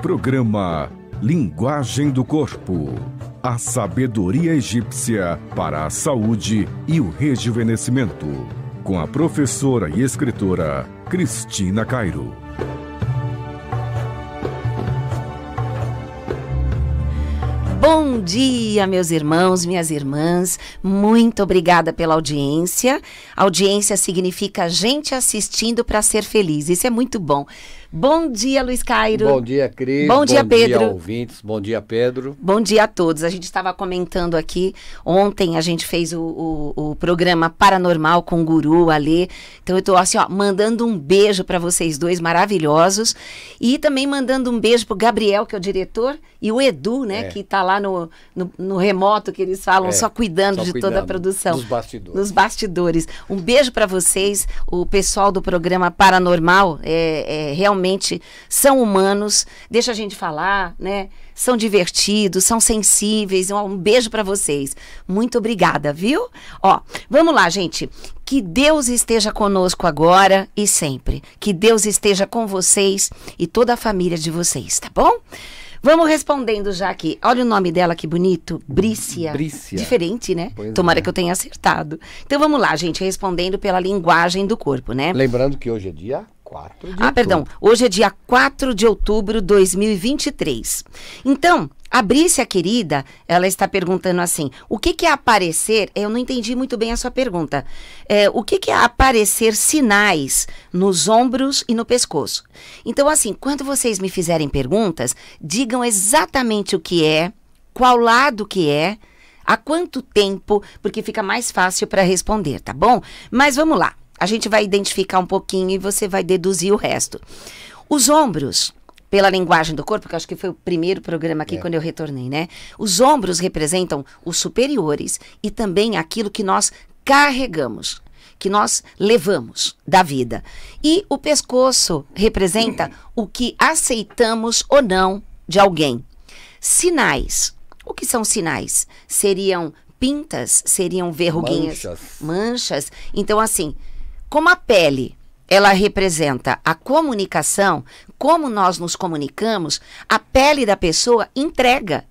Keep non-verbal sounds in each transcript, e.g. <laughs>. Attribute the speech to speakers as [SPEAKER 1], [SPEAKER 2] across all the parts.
[SPEAKER 1] Programa Linguagem do Corpo. A sabedoria egípcia para a saúde e o rejuvenescimento. Com a professora e escritora Cristina Cairo.
[SPEAKER 2] Bom dia, meus irmãos, minhas irmãs. Muito obrigada pela audiência. Audiência significa gente assistindo para ser feliz. Isso é muito bom. Bom dia, Luiz Cairo. Bom dia, Cris. Bom dia, Pedro. Bom dia,
[SPEAKER 1] ouvintes. Bom dia, Pedro.
[SPEAKER 2] Bom dia a todos. A gente estava comentando aqui, ontem a gente fez o, o, o, programa Paranormal com o Guru, Alê. Então eu estou assim, ó, mandando um beijo para vocês dois maravilhosos e também mandando um beijo o Gabriel, que é o diretor, e o Edu, né, é. que está lá no, no, no, remoto que eles falam, é. só cuidando só de cuidando toda a produção. Nos
[SPEAKER 1] bastidores. Nos
[SPEAKER 2] bastidores. Um beijo para vocês, o pessoal do programa Paranormal é, é realmente realmente são humanos, deixa a gente falar, né? São divertidos, são sensíveis. Um beijo para vocês. Muito obrigada, viu? Ó, vamos lá, gente. Que Deus esteja conosco agora e sempre. Que Deus esteja com vocês e toda a família de vocês, tá bom? Vamos respondendo já aqui. Olha o nome dela, que bonito. Brícia. Brícia. Diferente, né? Pois Tomara é. que eu tenha acertado. Então vamos lá, gente, respondendo pela linguagem do corpo, né? Lembrando que hoje é dia
[SPEAKER 1] 4 de Ah, outubro. perdão.
[SPEAKER 2] Hoje é dia 4 de outubro de 2023. Então, a Brícia querida, ela está perguntando assim: o que, que é aparecer? Eu não entendi muito bem a sua pergunta. É, o que, que é aparecer sinais nos ombros e no pescoço? Então, assim, quando vocês me fizerem perguntas, digam exatamente o que é, qual lado que é, há quanto tempo, porque fica mais fácil para responder, tá bom? Mas vamos lá. A gente vai identificar um pouquinho e você vai deduzir o resto. Os ombros, pela linguagem do corpo, que acho que foi o primeiro programa aqui é. quando eu retornei, né? Os ombros representam os superiores e também aquilo que nós carregamos, que nós levamos da vida. E o pescoço representa o que aceitamos ou não de alguém. Sinais. O que são sinais? Seriam pintas seriam verruguinhas, manchas. manchas. Então, assim, como a pele ela representa a comunicação, como nós nos comunicamos, a pele da pessoa entrega.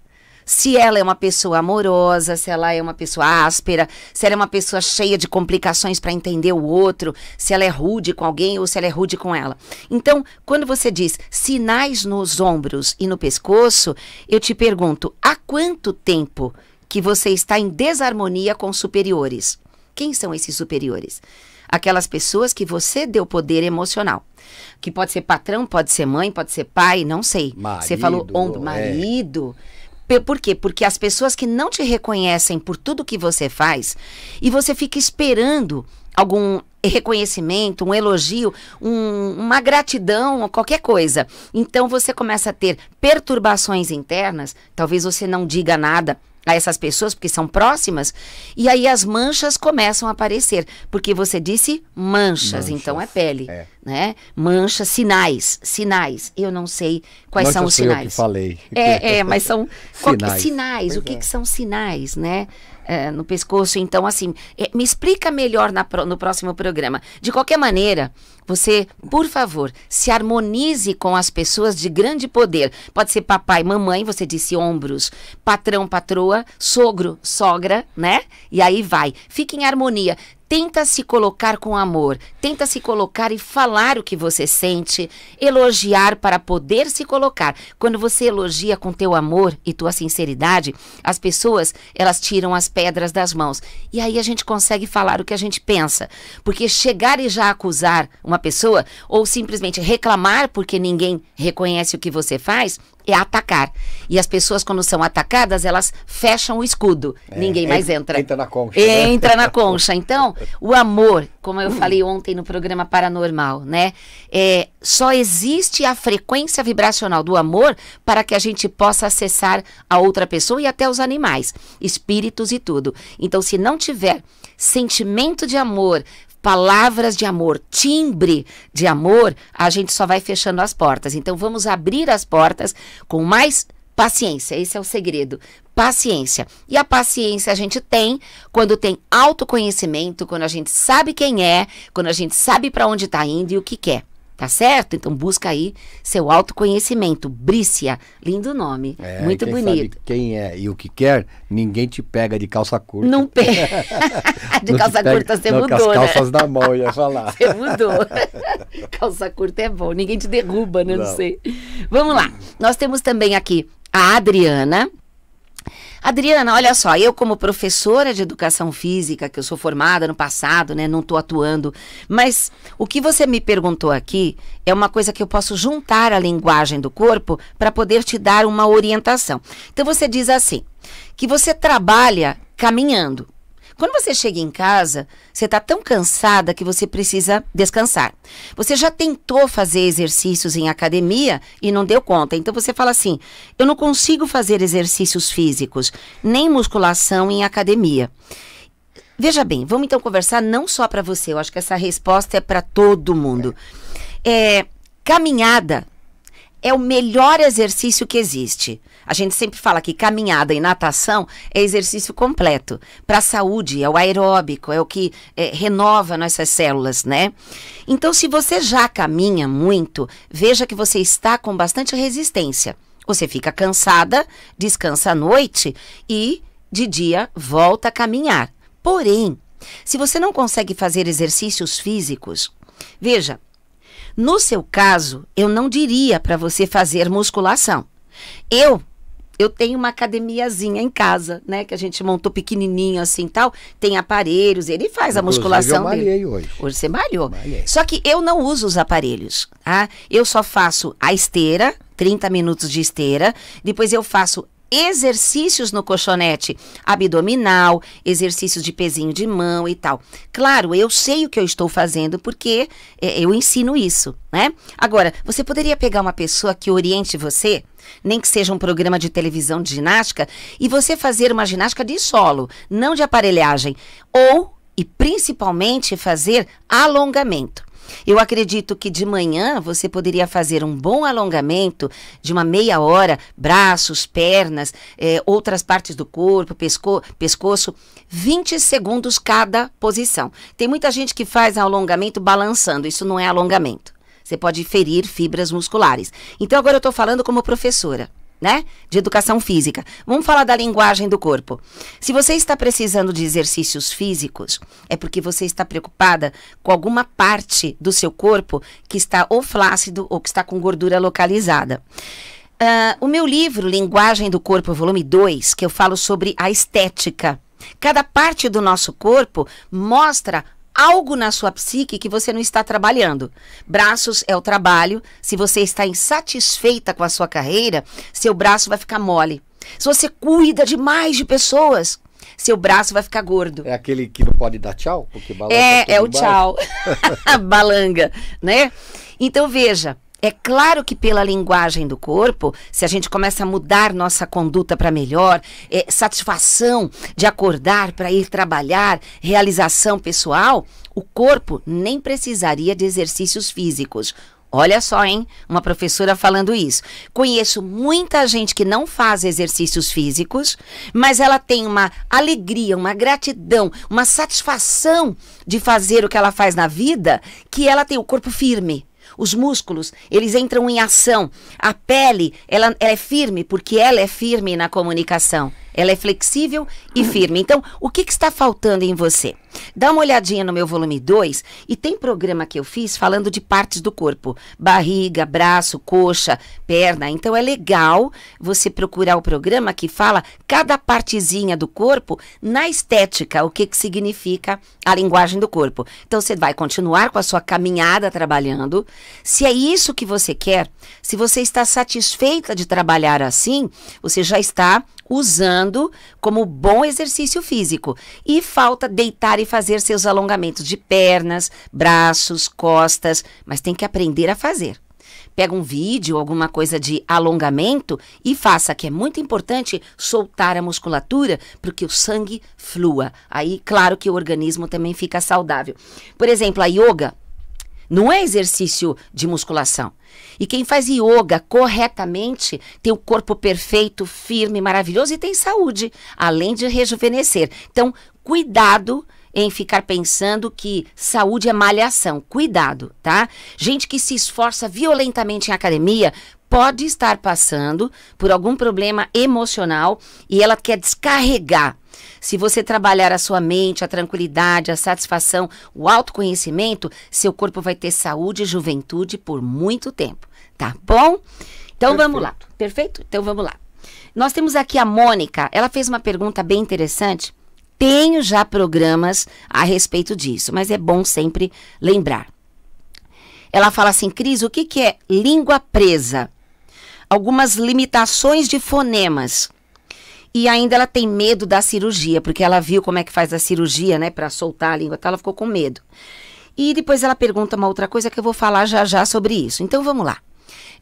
[SPEAKER 2] Se ela é uma pessoa amorosa, se ela é uma pessoa áspera, se ela é uma pessoa cheia de complicações para entender o outro, se ela é rude com alguém ou se ela é rude com ela. Então, quando você diz sinais nos ombros e no pescoço, eu te pergunto: há quanto tempo que você está em desarmonia com superiores? Quem são esses superiores? aquelas pessoas que você deu poder emocional. Que pode ser patrão, pode ser mãe, pode ser pai, não sei. Marido, você falou ombro, marido. É. Por quê? Porque as pessoas que não te reconhecem por tudo que você faz e você fica esperando algum reconhecimento, um elogio, um, uma gratidão, qualquer coisa. Então você começa a ter perturbações internas, talvez você não diga nada, a essas pessoas, porque são próximas, e aí as manchas começam a aparecer. Porque você disse manchas, manchas então é pele. É. Né? Manchas, sinais, sinais. Eu não sei quais manchas são os sinais. Eu que
[SPEAKER 1] falei. É, é mas são <laughs> é sinais, qual, sinais o que, é.
[SPEAKER 2] que são sinais, né? é, no pescoço. Então, assim, é, me explica melhor na, no próximo programa. De qualquer maneira, você, por favor, se harmonize com as pessoas de grande poder. Pode ser papai, mamãe, você disse ombros, patrão, patroa, sogro, sogra, né? E aí vai. Fique em harmonia. Tenta se colocar com amor, tenta se colocar e falar o que você sente, elogiar para poder se colocar. Quando você elogia com teu amor e tua sinceridade, as pessoas, elas tiram as pedras das mãos. E aí a gente consegue falar o que a gente pensa, porque chegar e já acusar uma pessoa ou simplesmente reclamar porque ninguém reconhece o que você faz, é atacar. E as pessoas, quando são atacadas, elas fecham o escudo. É, Ninguém mais entra. Entra na concha. Entra na concha. Né? <laughs> Então, o amor, como eu falei ontem no programa Paranormal, né? É, só existe a frequência vibracional do amor para que a gente possa acessar a outra pessoa e até os animais, espíritos e tudo. Então, se não tiver sentimento de amor, palavras de amor, timbre de amor, a gente só vai fechando as portas. Então vamos abrir as portas com mais paciência. Esse é o segredo. Paciência. E a paciência a gente tem quando tem autoconhecimento, quando a gente sabe quem é, quando a gente sabe para onde está indo e o que quer. Tá certo? Então busca aí seu autoconhecimento.
[SPEAKER 1] Brícia, lindo nome. É, muito quem bonito. quem é e o que quer, ninguém te pega de calça curta. Não
[SPEAKER 2] pega. <laughs> <laughs> de não calça pega, curta você não, mudou. as né? calças né?
[SPEAKER 1] na mão, ia <laughs> falar. Você mudou.
[SPEAKER 2] calça curta é bom, ninguém te derruba, né? Não, não sei. Vamos lá. Nós temos também aqui a Adriana, Adriana, olha só, eu como professora de educação física, que eu sou formada no passado, né, não estou atuando, mas o que você me perguntou aqui é uma coisa que eu posso juntar à linguagem do corpo para poder te dar uma orientação. Então você diz assim, que você trabalha caminhando. Quando você chega em casa, você está tão cansada que você precisa descansar. Você já tentou fazer exercícios em academia e não deu conta. Então você fala assim: eu não consigo fazer exercícios físicos, nem musculação em academia. Veja bem, vamos então conversar não só para você, eu acho que essa resposta é para todo mundo. É, caminhada é o melhor exercício que existe. A gente sempre fala que caminhada e natação é exercício completo para a saúde, é o aeróbico, é o que é, renova nossas células, né? Então, se você já caminha muito, veja que você está com bastante resistência. Você fica cansada, descansa à noite e de dia volta a caminhar. Porém, se você não consegue fazer exercícios físicos, veja, no seu caso, eu não diria para você fazer musculação. Eu eu tenho uma academiazinha em casa, né? Que a gente montou pequenininho assim tal. Tem aparelhos, ele faz Inclusive, a musculação eu malhei dele. hoje. Hoje você malhou. Malhei. Só que eu não uso os aparelhos, tá? Eu só faço a esteira, 30 minutos de esteira. Depois eu faço exercícios no colchonete abdominal, exercícios de pezinho de mão e tal. Claro, eu sei o que eu estou fazendo porque é, eu ensino isso, né? Agora, você poderia pegar uma pessoa que oriente você, nem que seja um programa de televisão de ginástica, e você fazer uma ginástica de solo, não de aparelhagem, ou e principalmente fazer alongamento. Eu acredito que de manhã você poderia fazer um bom alongamento de uma meia hora, braços, pernas, é, outras partes do corpo, pesco pescoço, 20 segundos cada posição. Tem muita gente que faz alongamento balançando, isso não é alongamento. Você pode ferir fibras musculares. Então agora eu estou falando como professora né? De educação física. Vamos falar da linguagem do corpo. Se você está precisando de exercícios físicos, é porque você está preocupada com alguma parte do seu corpo que está ou flácido ou que está com gordura localizada. Uh, o meu livro, Linguagem do Corpo, volume 2, que eu falo sobre a estética. Cada parte do nosso corpo mostra algo na sua psique que você não está trabalhando. Braços é o trabalho. Se você está insatisfeita com a sua carreira, seu braço vai ficar mole. Se você cuida demais de pessoas, seu braço vai ficar gordo. É aquele que não pode dar tchau? Porque é, é o embaixo. tchau. <laughs> <laughs> Balanga, né? Então veja, é claro que pela linguagem do corpo, se a gente começa a mudar nossa conduta para melhor, é, satisfação de acordar para ir trabalhar, realização pessoal, o corpo nem precisaria de exercícios físicos. Olha só, hein? Uma professora falando isso. Conheço muita gente que não faz exercícios físicos, mas ela tem uma alegria, uma gratidão, uma satisfação de fazer o que ela faz na vida, que ela tem o corpo firme os músculos, eles entram em ação. A pele, ela, ela é firme, porque ela é firme na comunicação. Ela é flexível e firme. Então, o que, que está faltando em você? Dá uma olhadinha no meu volume 2 e tem programa que eu fiz falando de partes do corpo: barriga, braço, coxa, perna. Então é legal você procurar o programa que fala cada partezinha do corpo na estética, o que, que significa a linguagem do corpo. Então você vai continuar com a sua caminhada trabalhando. Se é isso que você quer, se você está satisfeita de trabalhar assim, você já está usando como bom exercício físico. E falta deitar e fazer seus alongamentos de pernas, braços, costas, mas tem que aprender a fazer. Pega um vídeo, alguma coisa de alongamento e faça, que é muito importante soltar a musculatura para que o sangue flua. Aí, claro que o organismo também fica saudável. Por exemplo, a yoga, não é exercício de musculação. E quem faz yoga corretamente tem o corpo perfeito, firme, maravilhoso e tem saúde, além de rejuvenescer. Então, cuidado em ficar pensando que saúde é malhação. Cuidado, tá? Gente que se esforça violentamente em academia pode estar passando por algum problema emocional e ela quer descarregar. Se você trabalhar a sua mente, a tranquilidade, a satisfação, o autoconhecimento, seu corpo vai ter saúde e juventude por muito tempo, tá bom? Então Perfeito. vamos lá. Perfeito? Então vamos lá. Nós temos aqui a Mônica, ela fez uma pergunta bem interessante tenho já programas a respeito disso, mas é bom sempre lembrar. Ela fala assim, Cris, o que, que é língua presa? Algumas limitações de fonemas. E ainda ela tem medo da cirurgia, porque ela viu como é que faz a cirurgia, né, para soltar a língua, tá? ela ficou com medo. E depois ela pergunta uma outra coisa que eu vou falar já já sobre isso. Então vamos lá.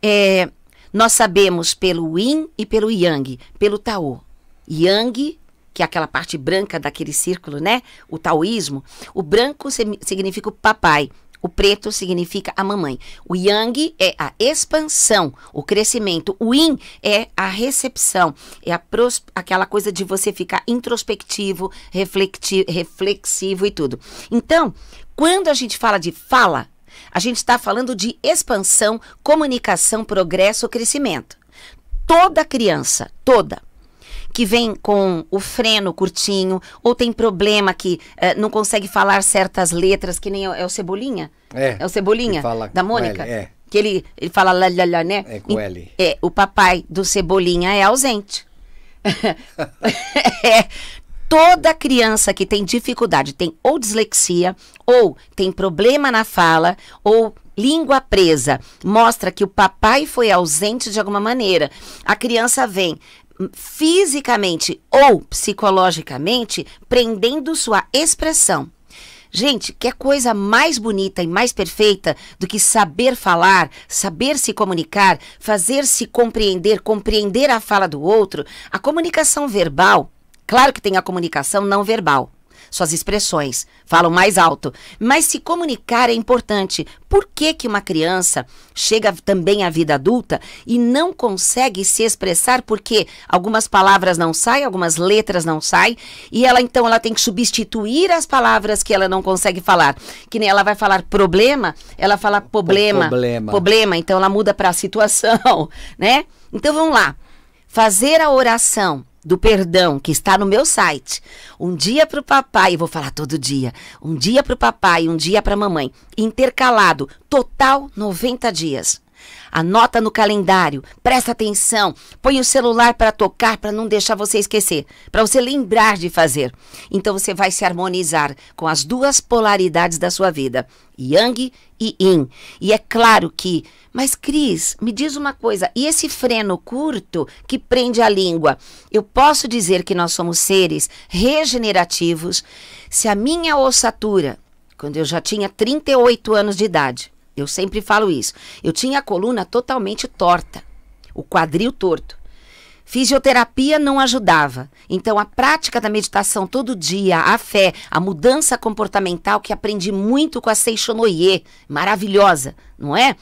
[SPEAKER 2] É, nós sabemos pelo Yin e pelo Yang, pelo Tao. Yang que é aquela parte branca daquele círculo, né? O taoísmo. O branco significa o papai. O preto significa a mamãe. O yang é a expansão, o crescimento. O yin é a recepção, é a aquela coisa de você ficar introspectivo, reflexivo e tudo. Então, quando a gente fala de fala, a gente está falando de expansão, comunicação, progresso, crescimento. Toda criança, toda, que vem com o freno curtinho, ou tem problema que eh, não consegue falar certas letras, que nem é o é Cebolinha? É. É o Cebolinha? da Mônica? é. Que ele, ele fala lá, lá, lá, né? É com L. É, o papai do Cebolinha é ausente. <laughs> é, toda criança que tem dificuldade, tem ou dislexia, ou tem problema na fala, ou língua presa, mostra que o papai foi ausente de alguma maneira. A criança vem fisicamente ou psicologicamente prendendo sua expressão. Gente, que é coisa mais bonita e mais perfeita do que saber falar, saber se comunicar, fazer-se compreender, compreender a fala do outro? A comunicação verbal, claro que tem a comunicação não verbal, suas expressões, falam mais alto. Mas se comunicar é importante. Por que, que uma criança chega também à vida adulta e não consegue se expressar porque algumas palavras não saem, algumas letras não saem, e ela então ela tem que substituir as palavras que ela não consegue falar. Que nem ela vai falar problema, ela fala problema. Problema. problema então ela muda para a situação, <laughs> né? Então vamos lá. Fazer a oração do perdão que está no meu site. Um dia para o papai, eu vou falar todo dia. Um dia para o papai, um dia para a mamãe. Intercalado, total 90 dias. Anota no calendário, presta atenção, põe o celular para tocar para não deixar você esquecer, para você lembrar de fazer. Então você vai se harmonizar com as duas polaridades da sua vida, Yang e Yin. E é claro que, mas Cris, me diz uma coisa, e esse freno curto que prende a língua? Eu posso dizer que nós somos seres regenerativos se a minha ossatura, quando eu já tinha 38 anos de idade, eu sempre falo isso. Eu tinha a coluna totalmente torta, o quadril torto. Fisioterapia não ajudava. Então, a prática da meditação todo dia, a fé, a mudança comportamental que aprendi muito com a Seixonoye, maravilhosa, não é?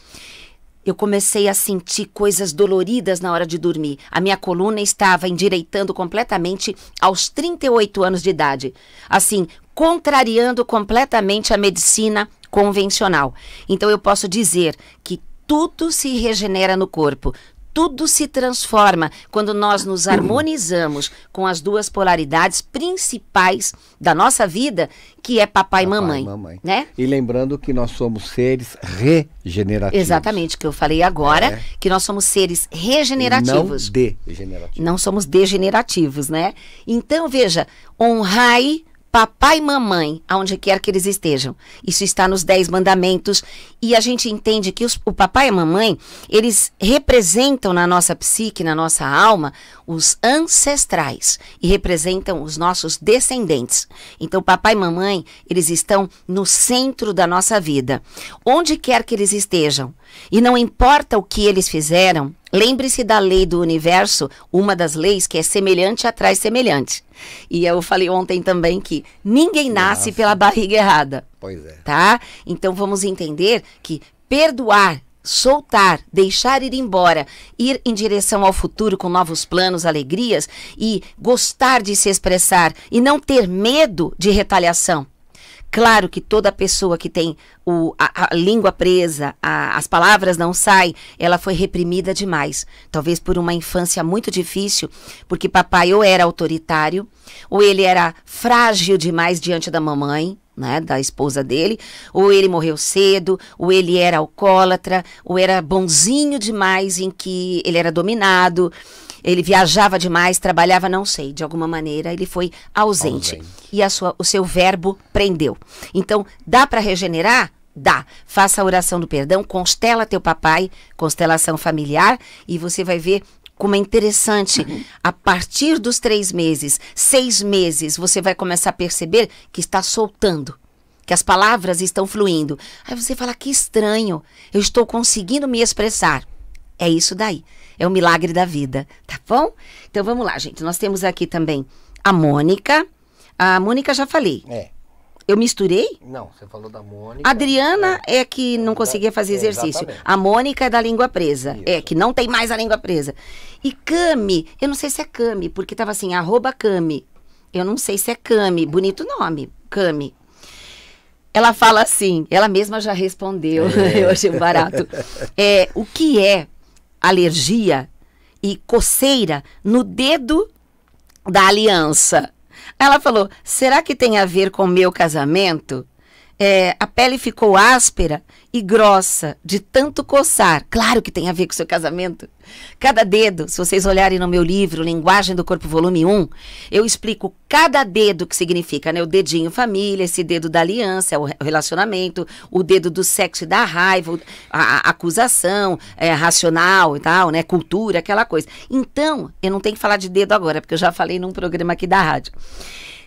[SPEAKER 2] Eu comecei a sentir coisas doloridas na hora de dormir. A minha coluna estava endireitando completamente aos 38 anos de idade. Assim, contrariando completamente a medicina convencional. Então eu posso dizer que tudo se regenera no corpo, tudo se transforma quando nós nos harmonizamos com as duas polaridades principais da nossa vida, que é papai, papai e mamãe, mamãe, né?
[SPEAKER 1] E lembrando que nós somos seres regenerativos.
[SPEAKER 2] Exatamente, que eu falei agora, é. que nós somos seres regenerativos.
[SPEAKER 1] Não degenerativos.
[SPEAKER 2] Não somos degenerativos, né? Então, veja, honrai papai e mamãe, aonde quer que eles estejam. Isso está nos Dez Mandamentos e a gente entende que os, o papai e a mamãe, eles representam na nossa psique, na nossa alma, os ancestrais e representam os nossos descendentes. Então, papai e mamãe, eles estão no centro da nossa vida, onde quer que eles estejam. E não importa o que eles fizeram, Lembre-se da lei do universo, uma das leis que é semelhante atrás semelhante. E eu falei ontem também que ninguém nasce Nossa. pela barriga errada. Pois é. Tá? Então vamos entender que perdoar, soltar, deixar ir embora, ir em direção ao futuro com novos planos, alegrias e gostar de se expressar e não ter medo de retaliação. Claro que toda pessoa que tem o, a, a língua presa, a, as palavras não saem, ela foi reprimida demais. Talvez por uma infância muito difícil, porque papai ou era autoritário, ou ele era frágil demais diante da mamãe, né, da esposa dele, ou ele morreu cedo, ou ele era alcoólatra, ou era bonzinho demais em que ele era dominado. Ele viajava demais, trabalhava, não sei, de alguma maneira ele foi ausente. ausente. E a sua, o seu verbo prendeu. Então, dá para regenerar? Dá. Faça a oração do perdão, constela teu papai, constelação familiar, e você vai ver como é interessante. Uhum. <laughs> A partir dos três meses, seis meses, você vai começar a perceber que está soltando que as palavras estão fluindo. Aí você fala: que estranho, eu estou conseguindo me expressar. É isso daí. É o um milagre da vida, tá bom? Então vamos lá, gente. Nós temos aqui também a Mônica. A Mônica já falei. É. Eu misturei?
[SPEAKER 1] Não, você falou da Mônica.
[SPEAKER 2] Adriana é, é que não conseguia fazer é, exercício. a Mônica é da língua presa. Isso. É, que não tem mais a língua presa. E Cami, eu não sei se é Cami, porque tava assim, arroba Cami. Eu não sei se é Cami. Bonito nome, Cami. Ela fala assim, ela mesma já respondeu, é. <laughs> eu achei barato. É, o que é alergia e coceira no dedo da aliança. Ela falou: será que tem a ver com meu casamento? é, a pele ficou áspera e grossa de tanto coçar. Claro que tem a ver com o seu casamento. Cada dedo, se vocês olharem no meu livro Linguagem do Corpo, volume 1, eu explico cada dedo que significa, né? O dedinho família, esse dedo da aliança, o relacionamento, o dedo do sexo e da raiva, a, a acusação, é, racional e tal, né? Cultura, aquela coisa. Então, eu não tenho que falar de dedo agora, porque eu já falei num programa aqui da rádio.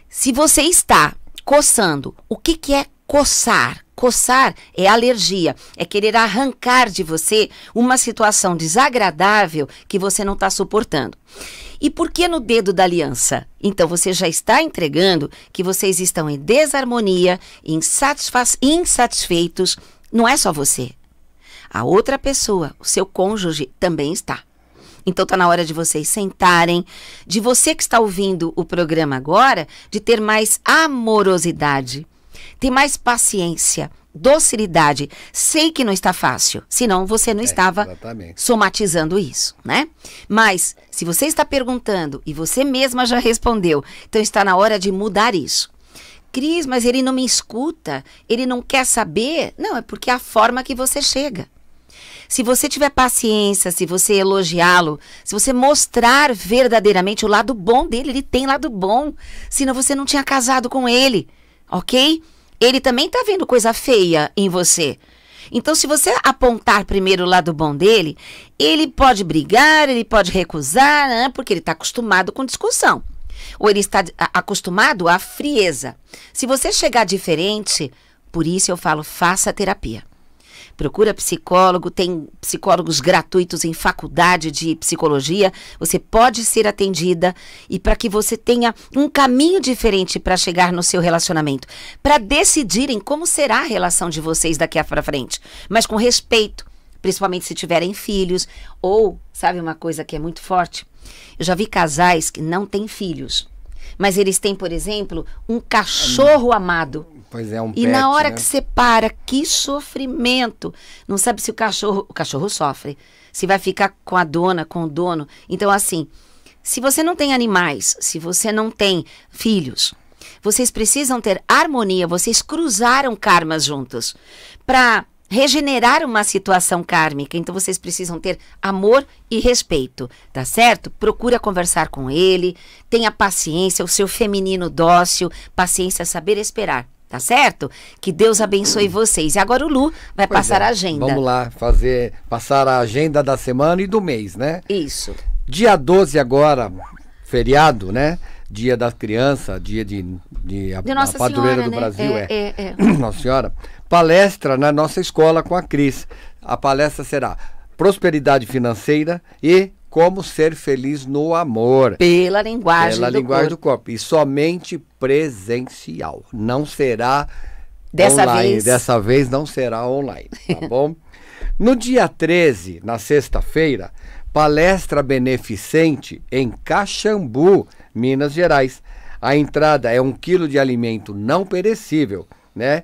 [SPEAKER 2] Se você está coçando. O que, que é coçar? Coçar é alergia, é querer arrancar de você uma situação desagradável que você não está suportando. E por que no dedo da aliança? Então você já está entregando que vocês estão em desarmonia, insatisfeitos. Não é só você. A outra pessoa, o seu cônjuge, também está. Então tá na hora de vocês sentarem, de você que está ouvindo o programa agora, de ter mais amorosidade, ter mais paciência, docilidade. Sei que não está fácil, senão você não é, estava exatamente. somatizando isso, né? Mas se você está perguntando e você mesma já respondeu, então está na hora de mudar isso. Cris, mas ele não me escuta, ele não quer saber. Não, é porque é a forma que você chega se você tiver paciência, se você elogiá-lo, se você mostrar verdadeiramente o lado bom dele, ele tem lado bom. Senão você não tinha casado com ele, ok? Ele também tá vendo coisa feia em você. Então, se você apontar primeiro o lado bom dele, ele pode brigar, ele pode recusar, né? porque ele está acostumado com discussão. Ou ele está acostumado à frieza. Se você chegar diferente, por isso eu falo, faça terapia. Procura psicólogo, tem psicólogos gratuitos em faculdade de psicologia. Você pode ser atendida e para que você tenha um caminho diferente para chegar no seu relacionamento, para decidirem como será a relação de vocês daqui para frente, mas com respeito, principalmente se tiverem filhos ou, sabe uma coisa que é muito forte? Eu já vi casais que não têm filhos, mas eles têm, por exemplo, um cachorro amado Pois é, um E pet, na hora né? que você para, que sofrimento. Não sabe se o cachorro, o cachorro sofre, se vai ficar com a dona, com o dono. Então assim, se você não tem animais, se você não tem filhos, vocês precisam ter harmonia, vocês cruzaram karmas juntos para regenerar uma situação kármica. Então vocês precisam ter amor e respeito, tá certo? Procura conversar com ele, tenha paciência, o seu feminino dócil, paciência, saber esperar. Tá certo? Que Deus abençoe vocês. E agora o Lu vai pois passar é. a agenda. Vamos
[SPEAKER 1] lá, fazer passar a agenda da semana e do mês, né? Isso. Dia 12 agora, feriado, né? Dia da criança, dia de, de, de a, Nossa a padroeira Senhora, do né? Brasil, é, é. é, é. <clears throat> Nossa Senhora. Palestra na nossa escola com a Cris. A palestra será prosperidade financeira e como ser feliz no amor. Pela
[SPEAKER 2] linguagem Pela do linguagem corpo. do
[SPEAKER 1] corpo. E somente presencial. Não será dessa online. Vez... Dessa vez não será online, tá <laughs> bom? no dia 13, na sexta-feira, palestra beneficente em Caxambu, Minas Gerais. A entrada é um quilo de alimento não perecível, né?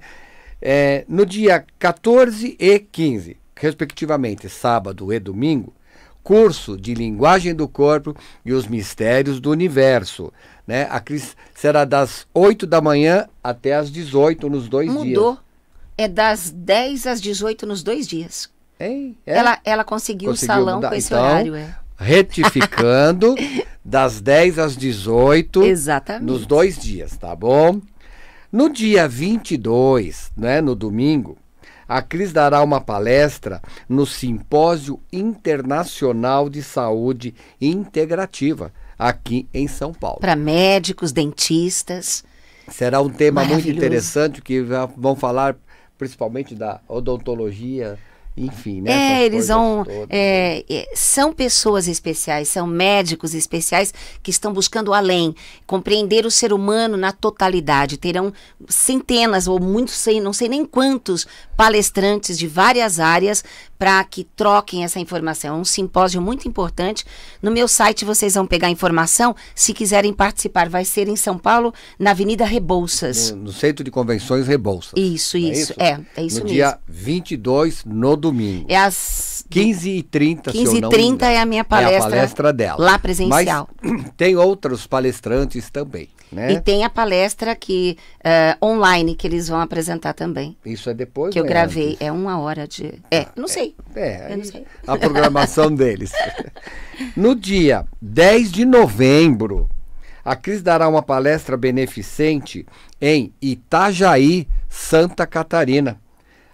[SPEAKER 1] É, no dia 14 e 15, respectivamente, sábado e domingo, curso de linguagem do corpo e os mistérios do universo. Né? A Cris será das 8 da manhã até as 18 nos dois Mudou. dias. Mudou.
[SPEAKER 2] É das 10 às 18 nos dois dias. Hein? É. Ela, ela conseguiu, conseguiu o salão mudar. com esse então, horário. É.
[SPEAKER 1] Retificando, <laughs> das 10 às 18 Exatamente. nos dois dias, tá bom? No dia 22, né, no domingo, a Cris dará uma palestra no Simpósio Internacional de Saúde Integrativa, aqui em São Paulo.
[SPEAKER 2] Para médicos, dentistas.
[SPEAKER 1] Será um tema muito interessante que vão falar principalmente da odontologia enfim, né? É, eles vão.
[SPEAKER 2] É, né. é, são pessoas especiais, são médicos especiais que estão buscando além, compreender o ser humano na totalidade. Terão centenas ou muitos, sei, não sei nem quantos palestrantes de várias áreas para que troquem essa informação. É um simpósio muito importante. No meu site vocês vão pegar informação se quiserem participar. Vai ser em São Paulo, na Avenida Rebouças. No,
[SPEAKER 1] no Centro de Convenções Rebouças.
[SPEAKER 2] Isso, é isso. É, isso? é, é isso no mesmo. Dia
[SPEAKER 1] 22, no domingo domingo.
[SPEAKER 2] É às
[SPEAKER 1] 15h30, 15h30 é
[SPEAKER 2] a minha palestra. É a palestra
[SPEAKER 1] dela. Lá presencial. Mas, <clears throat> tem outros palestrantes também. Né? E
[SPEAKER 2] tem a palestra que uh, online que eles vão apresentar também.
[SPEAKER 1] Isso é depois. Que eu né? gravei. Antes. É
[SPEAKER 2] uma hora de. É, ah, não é. sei. É, é, é não sei. a
[SPEAKER 1] programação deles. <laughs> No dia 10 de novembro, a Cris dará uma palestra beneficente em Itajaí, Santa Catarina.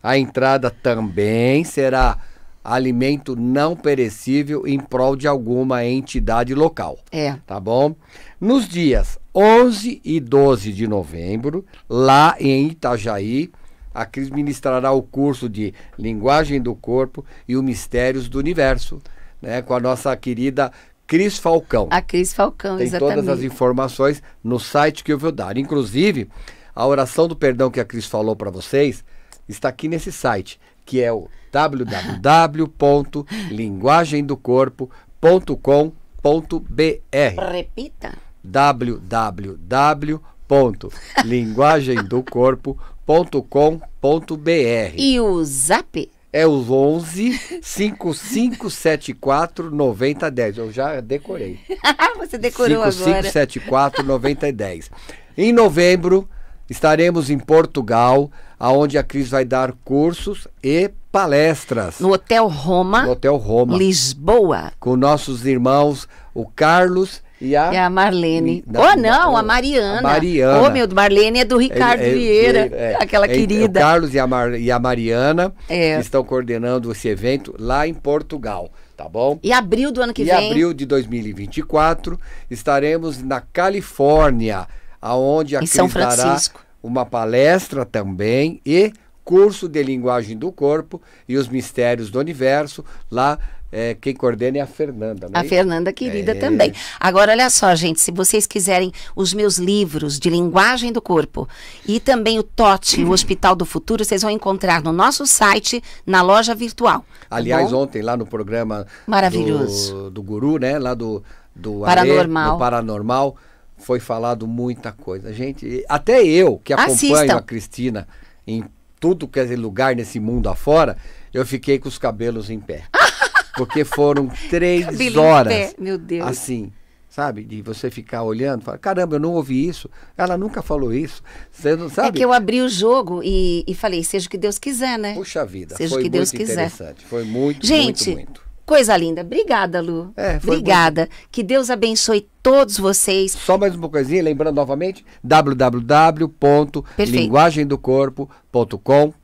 [SPEAKER 1] A entrada também será alimento não perecível em prol de alguma entidade local. É. Tá bom? Nos dias 11 e 12 de novembro, lá em Itajaí, a Cris ministrará o curso de Linguagem do Corpo e o Mistérios do Universo, né, com a nossa querida Cris Falcão. A
[SPEAKER 2] Cris Falcão, Tem exatamente. todas as
[SPEAKER 1] informações no site que eu vou dar. Inclusive, a oração do perdão que a Cris falou para vocês, está aqui nesse site, que é o www.linguagemdocorpo.com.br.
[SPEAKER 2] Repita.
[SPEAKER 1] www.linguagemdocorpo.com.br. E o zap? é o 11 5574 9010. Eu já decorei. <laughs>
[SPEAKER 2] Você decorou 5574
[SPEAKER 1] agora. 5574 9010. Em novembro, Estaremos em Portugal, aonde a Cris vai dar cursos e palestras. No Hotel Roma. No Hotel Roma. Lisboa. Com nossos irmãos, o Carlos e a, e a
[SPEAKER 2] Marlene. oh, não, a Mariana. A Mariana. Oh, meu, Marlene é do Ricardo é, é, Vieira, é, aquela é, é querida. O
[SPEAKER 1] Carlos e a, Mar, e a Mariana é. estão coordenando esse evento lá em Portugal, tá bom? E abril do ano que e vem? E abril de 2024 estaremos na Califórnia aonde a em São Francisco. dará uma palestra também e curso de linguagem do corpo e os mistérios do universo lá é, quem coordena é a Fernanda. É a isso? Fernanda querida é. também.
[SPEAKER 2] Agora, olha só, gente, se vocês quiserem os meus livros de linguagem do corpo e também o TOT, o Hospital do Futuro, vocês vão encontrar no nosso site, na loja virtual. Tá Aliás,
[SPEAKER 1] ontem lá no programa maravilhoso do, do Guru, né, lá do do Paranormal, Are, do Paranormal foi falado muita coisa. Gente, até eu que acompanho a Cristina em tudo que é lugar nesse mundo afora, eu fiquei com os cabelos em pé. <laughs> porque foram três horas. Em pé, meu Deus. Assim, sabe? De você ficar olhando, falar, caramba, eu não ouvi isso. Ela nunca falou isso. Você não é sabe? É que eu
[SPEAKER 2] abri o jogo e, e falei, seja o que Deus quiser, né? Puxa
[SPEAKER 1] vida, seja foi que muito Deus interessante. Quiser. Foi muito, Gente,
[SPEAKER 2] muito, muito. Coisa linda. Obrigada, Lu. É,
[SPEAKER 1] Obrigada. Que Deus abençoe todos vocês. Só mais uma coisinha, lembrando novamente, www.linguagemdocorpo.com.br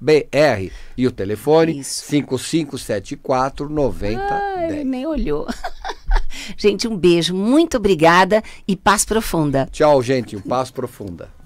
[SPEAKER 1] br e o telefone Isso. 5574 9010. Ai, nem olhou. <laughs> gente, um beijo, muito obrigada e paz profunda. Tchau, gente, um paz profunda.